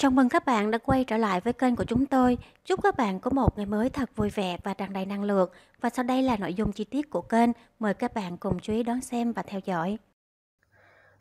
Chào mừng các bạn đã quay trở lại với kênh của chúng tôi. Chúc các bạn có một ngày mới thật vui vẻ và tràn đầy năng lượng. Và sau đây là nội dung chi tiết của kênh. Mời các bạn cùng chú ý đón xem và theo dõi.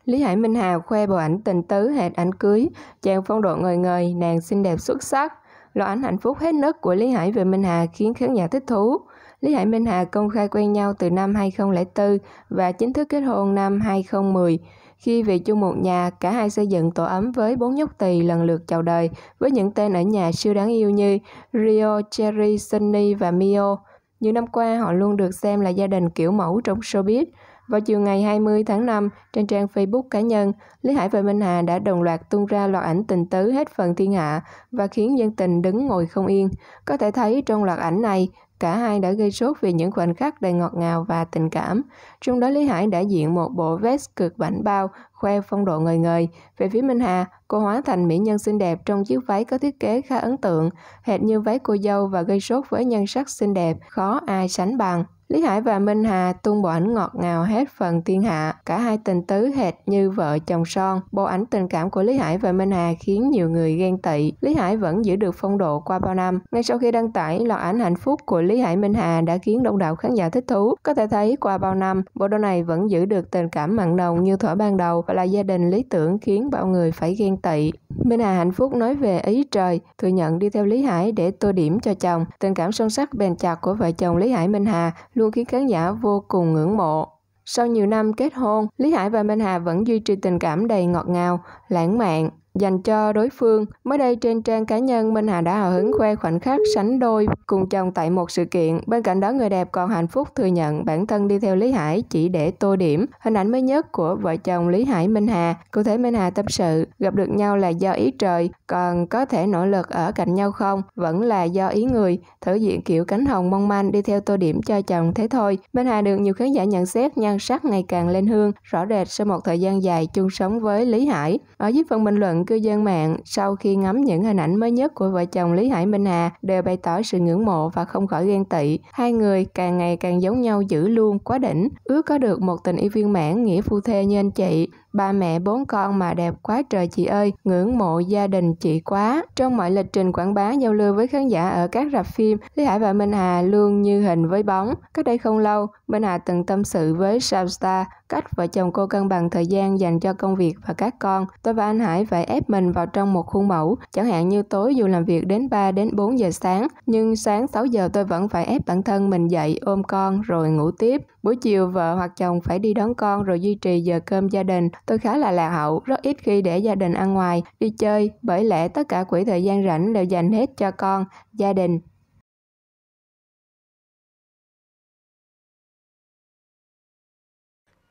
Lý Hải Minh Hào khoe bộ ảnh tình tứ hệt ảnh cưới, chàng phong độ ngời ngời, nàng xinh đẹp xuất sắc. Lộ ảnh hạnh phúc hết nấc của Lý Hải về Minh Hà khiến khán giả thích thú. Lý Hải Minh Hà công khai quen nhau từ năm 2004 và chính thức kết hôn năm 2010. Khi về chung một nhà, cả hai xây dựng tổ ấm với bốn nhóc tỳ lần lượt chào đời với những tên ở nhà siêu đáng yêu như Rio, Cherry, Sunny và Mio. Nhiều năm qua, họ luôn được xem là gia đình kiểu mẫu trong showbiz. Vào chiều ngày 20 tháng 5, trên trang Facebook cá nhân, Lý Hải và Minh Hà đã đồng loạt tung ra loạt ảnh tình tứ hết phần thiên hạ và khiến dân tình đứng ngồi không yên. Có thể thấy trong loạt ảnh này, Cả hai đã gây sốt vì những khoảnh khắc đầy ngọt ngào và tình cảm. Trong đó Lý Hải đã diện một bộ vest cực bảnh bao, khoe phong độ ngời ngời. Về phía Minh Hà, cô hóa thành mỹ nhân xinh đẹp trong chiếc váy có thiết kế khá ấn tượng, hệt như váy cô dâu và gây sốt với nhan sắc xinh đẹp, khó ai sánh bằng. Lý Hải và Minh Hà tung bộ ảnh ngọt ngào hết phần thiên hạ, cả hai tình tứ hệt như vợ chồng son. Bộ ảnh tình cảm của Lý Hải và Minh Hà khiến nhiều người ghen tị. Lý Hải vẫn giữ được phong độ qua bao năm. Ngay sau khi đăng tải, loạt ảnh hạnh phúc của Lý Hải Minh Hà đã khiến đông đảo khán giả thích thú. Có thể thấy qua bao năm, bộ đôi này vẫn giữ được tình cảm mặn nồng như thuở ban đầu và là gia đình lý tưởng khiến bao người phải ghen tị. Minh Hà Hạnh Phúc nói về ý trời, thừa nhận đi theo Lý Hải để tô điểm cho chồng. Tình cảm sâu sắc bền chặt của vợ chồng Lý Hải Minh Hà luôn khiến khán giả vô cùng ngưỡng mộ. Sau nhiều năm kết hôn, Lý Hải và Minh Hà vẫn duy trì tình cảm đầy ngọt ngào, lãng mạn dành cho đối phương. Mới đây trên trang cá nhân, Minh Hà đã hào hứng khoe khoảnh khắc sánh đôi cùng chồng tại một sự kiện. Bên cạnh đó, người đẹp còn hạnh phúc thừa nhận bản thân đi theo Lý Hải chỉ để tô điểm. Hình ảnh mới nhất của vợ chồng Lý Hải Minh Hà, cụ thể Minh Hà tâm sự, gặp được nhau là do ý trời, còn có thể nỗ lực ở cạnh nhau không, vẫn là do ý người. Thử diện kiểu cánh hồng mong manh đi theo tô điểm cho chồng thế thôi. Minh Hà được nhiều khán giả nhận xét nhan sắc ngày càng lên hương, rõ rệt sau một thời gian dài chung sống với Lý Hải. Ở dưới phần bình luận cư dân mạng sau khi ngắm những hình ảnh mới nhất của vợ chồng Lý Hải Minh Hà đều bày tỏ sự ngưỡng mộ và không khỏi ghen tị. Hai người càng ngày càng giống nhau dữ luôn, quá đỉnh. Ước có được một tình yêu viên mãn nghĩa phu thê như anh chị. Ba mẹ bốn con mà đẹp quá trời chị ơi, ngưỡng mộ gia đình chị quá. Trong mọi lịch trình quảng bá giao lưu với khán giả ở các rạp phim, Lý Hải và Minh Hà luôn như hình với bóng. Cách đây không lâu, Bên Hà từng tâm sự với Southstar cách vợ chồng cô cân bằng thời gian dành cho công việc và các con. Tôi và anh Hải phải ép mình vào trong một khuôn mẫu, chẳng hạn như tối dù làm việc đến 3 đến 4 giờ sáng, nhưng sáng 6 giờ tôi vẫn phải ép bản thân mình dậy ôm con rồi ngủ tiếp. Buổi chiều vợ hoặc chồng phải đi đón con rồi duy trì giờ cơm gia đình. Tôi khá là lạc hậu, rất ít khi để gia đình ăn ngoài, đi chơi, bởi lẽ tất cả quỹ thời gian rảnh đều dành hết cho con, gia đình